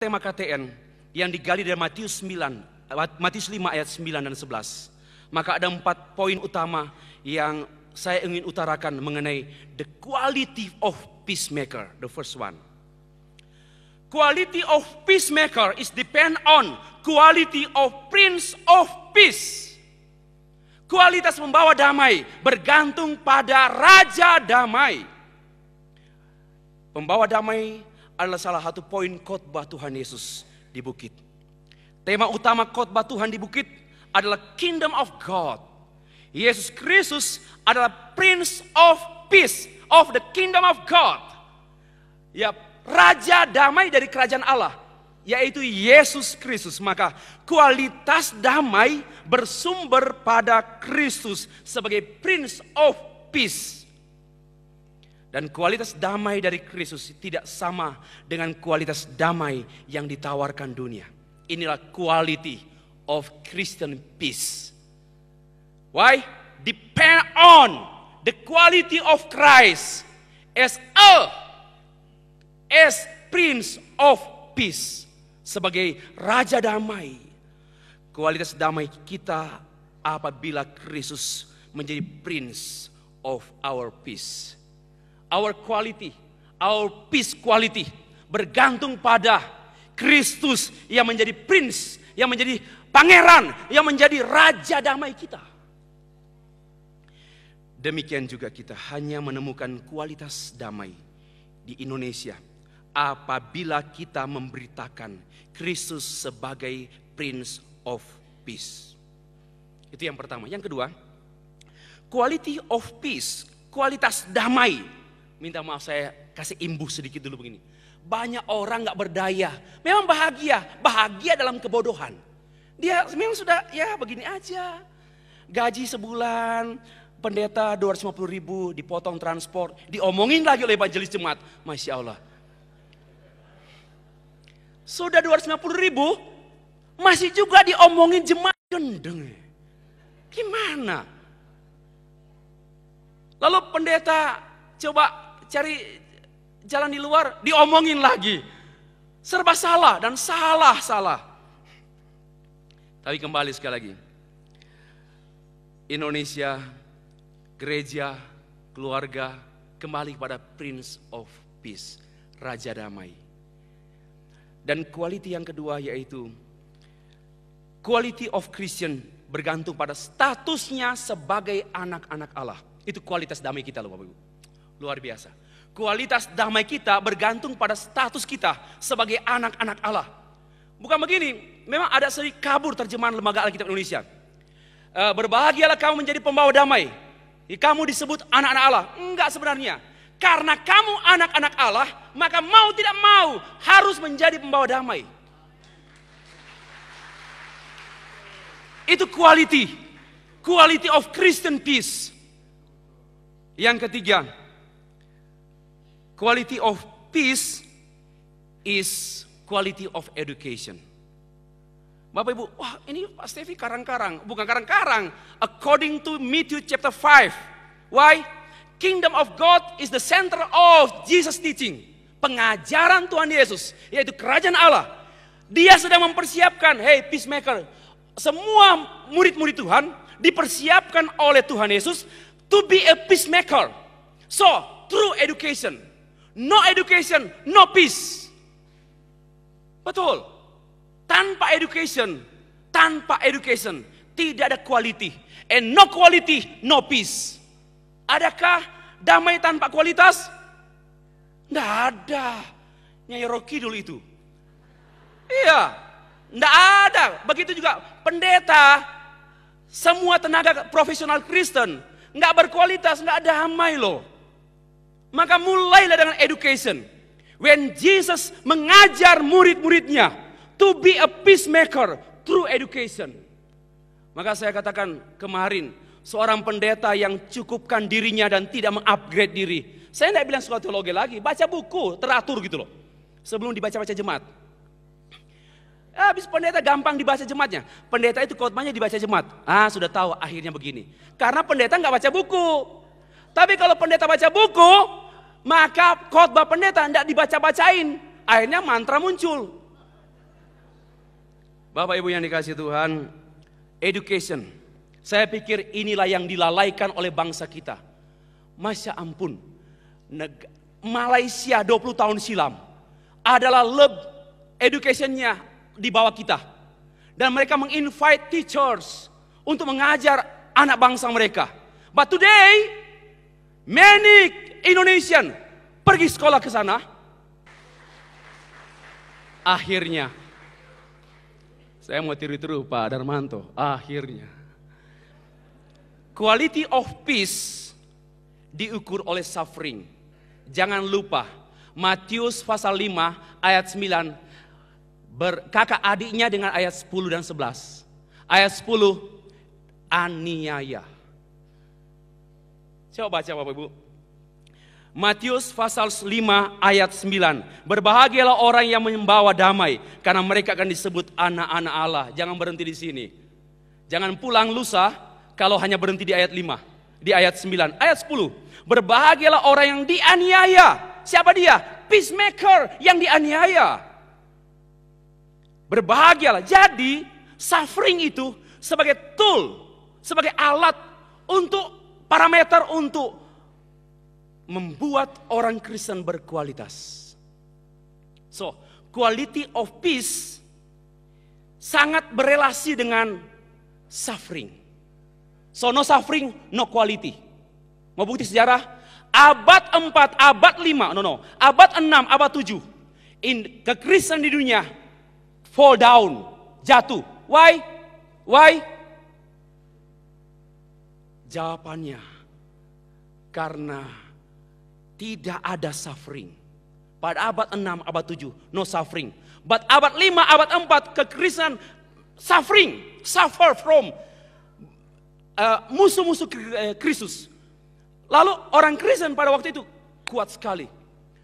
tema KTN yang digali dari Matius 9, Matius 5 ayat 9 dan 11. Maka ada empat poin utama yang saya ingin utarakan mengenai the quality of peacemaker. The first one. Quality of peacemaker is depend on quality of prince of peace. Kualitas membawa damai bergantung pada raja damai. Pembawa damai adalah salah satu poin khotbah Tuhan Yesus di bukit. Tema utama khotbah Tuhan di bukit adalah Kingdom of God. Yesus Kristus adalah Prince of Peace of the Kingdom of God. Ya, raja damai dari kerajaan Allah, yaitu Yesus Kristus. Maka kualitas damai bersumber pada Kristus sebagai Prince of Peace. Dan kualitas damai dari Kristus tidak sama dengan kualitas damai yang ditawarkan dunia. Inilah quality of Christian peace. Why? Depend on the quality of Christ as a as Prince of Peace sebagai Raja Damai. Kualitas damai kita apabila Kristus menjadi Prince of our Peace our quality, our peace quality bergantung pada Kristus yang menjadi prince, yang menjadi pangeran, yang menjadi raja damai kita. Demikian juga kita hanya menemukan kualitas damai di Indonesia apabila kita memberitakan Kristus sebagai Prince of Peace. Itu yang pertama. Yang kedua, quality of peace, kualitas damai minta maaf saya kasih imbuh sedikit dulu begini. Banyak orang nggak berdaya, memang bahagia, bahagia dalam kebodohan. Dia memang sudah ya begini aja. Gaji sebulan, pendeta 250 ribu, dipotong transport, diomongin lagi oleh majelis jemaat. Masya Allah. Sudah 250 ribu, masih juga diomongin jemaat gendeng. Gimana? Lalu pendeta coba cari jalan di luar, diomongin lagi. Serba salah dan salah-salah. Tapi kembali sekali lagi. Indonesia, gereja, keluarga, kembali kepada Prince of Peace, Raja Damai. Dan quality yang kedua yaitu quality of Christian bergantung pada statusnya sebagai anak-anak Allah. Itu kualitas damai kita loh Bapak Ibu. Luar biasa. Kualitas damai kita bergantung pada status kita sebagai anak-anak Allah. Bukan begini, memang ada sedikit kabur terjemahan lembaga Alkitab Indonesia. Eh, berbahagialah kamu menjadi pembawa damai. Kamu disebut anak-anak Allah. Enggak sebenarnya. Karena kamu anak-anak Allah, maka mau tidak mau harus menjadi pembawa damai. Itu quality. Quality of Christian peace. Yang ketiga, quality of peace is quality of education. Bapak Ibu, wah ini Pak Stevi karang-karang. Bukan karang-karang. According to Matthew chapter 5. Why? Kingdom of God is the center of Jesus teaching. Pengajaran Tuhan Yesus. Yaitu kerajaan Allah. Dia sedang mempersiapkan, hey peacemaker. Semua murid-murid Tuhan dipersiapkan oleh Tuhan Yesus to be a peacemaker. So, through education. No education, no peace. Betul. Tanpa education, tanpa education, tidak ada quality. And no quality, no peace. Adakah damai tanpa kualitas? Tidak ada. Nyai Rocky dulu itu. Iya. Tidak ada. Begitu juga pendeta. Semua tenaga profesional Kristen. Nggak berkualitas, nggak damai loh. Maka mulailah dengan education. When Jesus mengajar murid-muridnya to be a peacemaker through education. Maka saya katakan kemarin, seorang pendeta yang cukupkan dirinya dan tidak mengupgrade diri. Saya tidak bilang sekolah teologi lagi, baca buku, teratur gitu loh. Sebelum dibaca-baca jemaat. Habis pendeta gampang dibaca jemaatnya. Pendeta itu khotbahnya dibaca jemaat. Ah, sudah tahu akhirnya begini. Karena pendeta nggak baca buku. Tapi kalau pendeta baca buku, maka khotbah pendeta tidak dibaca-bacain. Akhirnya mantra muncul. Bapak Ibu yang dikasih Tuhan, education. Saya pikir inilah yang dilalaikan oleh bangsa kita. Masya ampun, Neg Malaysia 20 tahun silam adalah lab educationnya di bawah kita. Dan mereka menginvite teachers untuk mengajar anak bangsa mereka. But today, Many Indonesian pergi sekolah ke sana. Akhirnya, saya mau tiru-tiru Pak Darmanto, akhirnya. Quality of peace diukur oleh suffering. Jangan lupa, Matius pasal 5 ayat 9, ber, adiknya dengan ayat 10 dan 11. Ayat 10, aniaya. Coba baca Bapak Ibu. Matius pasal 5 ayat 9. Berbahagialah orang yang membawa damai karena mereka akan disebut anak-anak Allah. Jangan berhenti di sini. Jangan pulang lusa kalau hanya berhenti di ayat 5, di ayat 9, ayat 10. Berbahagialah orang yang dianiaya. Siapa dia? Peacemaker yang dianiaya. Berbahagialah. Jadi suffering itu sebagai tool, sebagai alat untuk parameter untuk membuat orang Kristen berkualitas. So, quality of peace sangat berelasi dengan suffering. So no suffering, no quality. Mau bukti sejarah? Abad 4, abad 5, no no, abad 6, abad 7. In kekristenan di dunia fall down, jatuh. Why? Why? Jawabannya, karena tidak ada suffering. Pada abad 6, abad 7, no suffering. But abad 5, abad 4, kekristenan suffering, suffer from uh, musuh-musuh eh, Kristus. Lalu orang Kristen pada waktu itu kuat sekali.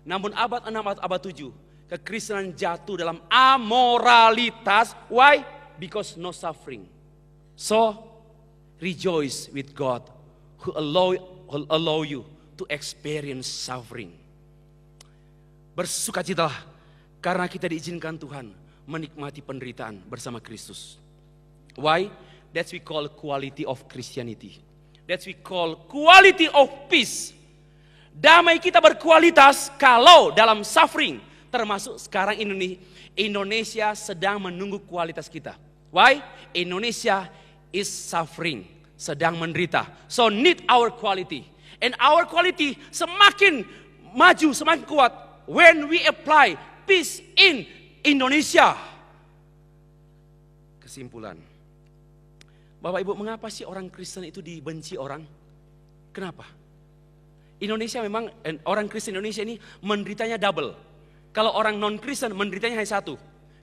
Namun abad 6, abad 7, kekristenan jatuh dalam amoralitas. Why? Because no suffering. So, Rejoice with God who allow, will allow you to experience suffering. Bersukacitalah karena kita diizinkan Tuhan menikmati penderitaan bersama Kristus. Why? That's we call quality of Christianity. That's we call quality of peace. Damai kita berkualitas kalau dalam suffering. Termasuk sekarang Indonesia, Indonesia sedang menunggu kualitas kita. Why? Indonesia is suffering, sedang menderita. So need our quality. And our quality semakin maju, semakin kuat when we apply peace in Indonesia. Kesimpulan. Bapak Ibu, mengapa sih orang Kristen itu dibenci orang? Kenapa? Indonesia memang eh, orang Kristen Indonesia ini menderitanya double. Kalau orang non Kristen menderitanya hanya satu.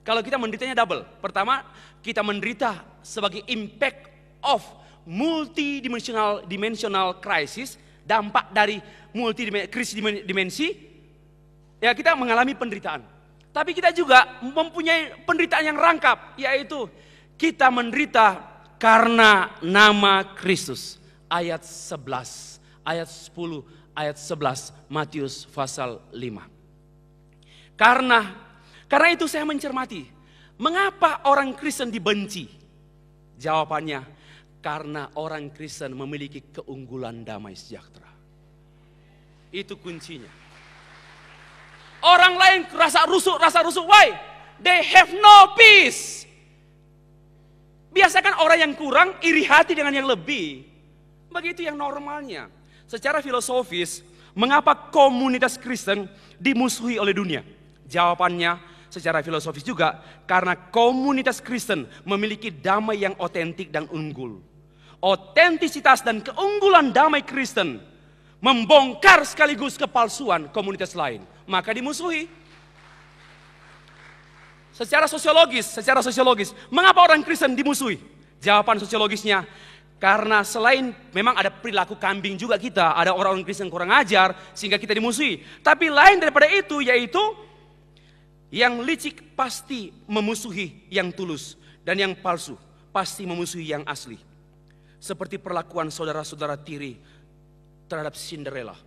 Kalau kita menderitanya double. Pertama, kita menderita sebagai impact of multidimensional dimensional crisis, dampak dari multi krisis dimensi, ya kita mengalami penderitaan. Tapi kita juga mempunyai penderitaan yang rangkap, yaitu kita menderita karena nama Kristus. Ayat 11, ayat 10, ayat 11, Matius pasal 5. Karena karena itu saya mencermati, mengapa orang Kristen dibenci? Jawabannya, karena orang Kristen memiliki keunggulan damai sejahtera. Itu kuncinya. Orang lain rasa rusuk, rasa rusuk. Why? They have no peace. Biasakan orang yang kurang iri hati dengan yang lebih. Begitu yang normalnya. Secara filosofis, mengapa komunitas Kristen dimusuhi oleh dunia? Jawabannya, secara filosofis juga karena komunitas Kristen memiliki damai yang otentik dan unggul. Otentisitas dan keunggulan damai Kristen membongkar sekaligus kepalsuan komunitas lain, maka dimusuhi. Secara sosiologis, secara sosiologis, mengapa orang Kristen dimusuhi? Jawaban sosiologisnya, karena selain memang ada perilaku kambing juga kita, ada orang-orang Kristen kurang ajar sehingga kita dimusuhi. Tapi lain daripada itu yaitu yang licik pasti memusuhi yang tulus dan yang palsu pasti memusuhi yang asli. Seperti perlakuan saudara-saudara tiri terhadap Cinderella.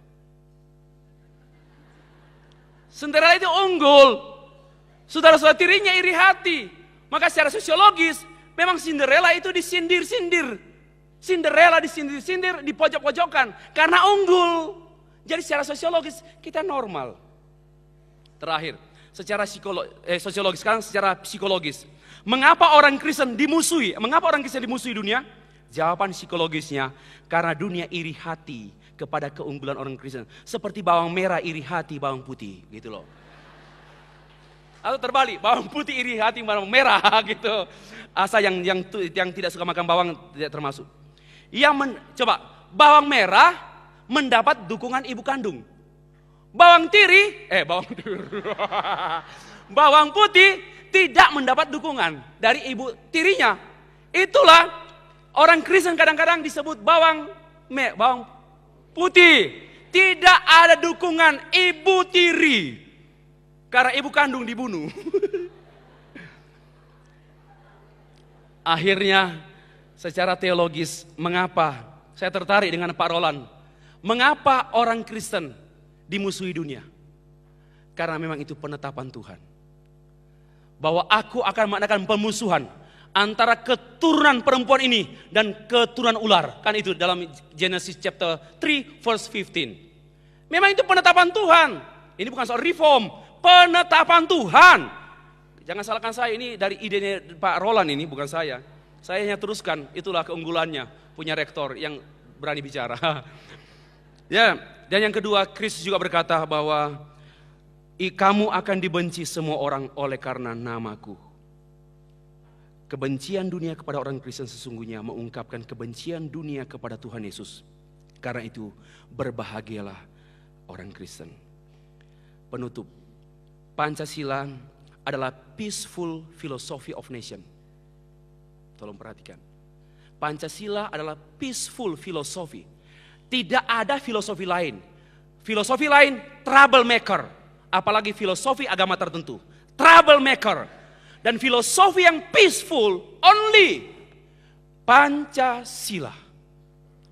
Cinderella itu unggul. Saudara-saudara tirinya iri hati. Maka secara sosiologis memang Cinderella itu disindir-sindir. Cinderella disindir-sindir dipojok-pojokkan karena unggul. Jadi secara sosiologis kita normal. Terakhir, secara psikologis, eh, sosiologis, sekarang secara psikologis. Mengapa orang Kristen dimusuhi? Mengapa orang Kristen dimusuhi dunia? Jawaban psikologisnya, karena dunia iri hati kepada keunggulan orang Kristen. Seperti bawang merah iri hati bawang putih, gitu loh. Atau terbalik, bawang putih iri hati bawang merah gitu. Asa yang yang yang tidak suka makan bawang tidak termasuk. Yang men, coba, bawang merah mendapat dukungan ibu kandung. Bawang tiri, eh bawang bawang putih tidak mendapat dukungan dari ibu tirinya. Itulah orang Kristen kadang-kadang disebut bawang me, bawang putih. Tidak ada dukungan ibu tiri. Karena ibu kandung dibunuh. Akhirnya secara teologis mengapa saya tertarik dengan Pak Roland. Mengapa orang Kristen dimusuhi dunia. Karena memang itu penetapan Tuhan. Bahwa aku akan mengadakan pemusuhan antara keturunan perempuan ini dan keturunan ular. Kan itu dalam Genesis chapter 3 verse 15. Memang itu penetapan Tuhan. Ini bukan soal reform, penetapan Tuhan. Jangan salahkan saya ini dari idenya Pak Roland ini bukan saya. Saya hanya teruskan, itulah keunggulannya punya rektor yang berani bicara. ya, dan yang kedua, Kristus juga berkata bahwa kamu akan dibenci semua orang oleh karena namaku. Kebencian dunia kepada orang Kristen sesungguhnya mengungkapkan kebencian dunia kepada Tuhan Yesus. Karena itu, berbahagialah orang Kristen. Penutup, Pancasila adalah peaceful philosophy of nation. Tolong perhatikan. Pancasila adalah peaceful philosophy tidak ada filosofi lain. Filosofi lain troublemaker, apalagi filosofi agama tertentu. Troublemaker. Dan filosofi yang peaceful only Pancasila.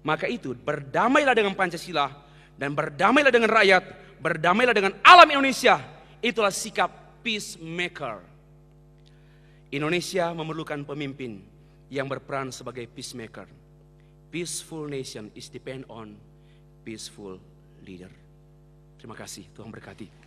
Maka itu berdamailah dengan Pancasila dan berdamailah dengan rakyat, berdamailah dengan alam Indonesia. Itulah sikap peacemaker. Indonesia memerlukan pemimpin yang berperan sebagai peacemaker peaceful nation is depend on peaceful leader. Terima kasih, Tuhan berkati.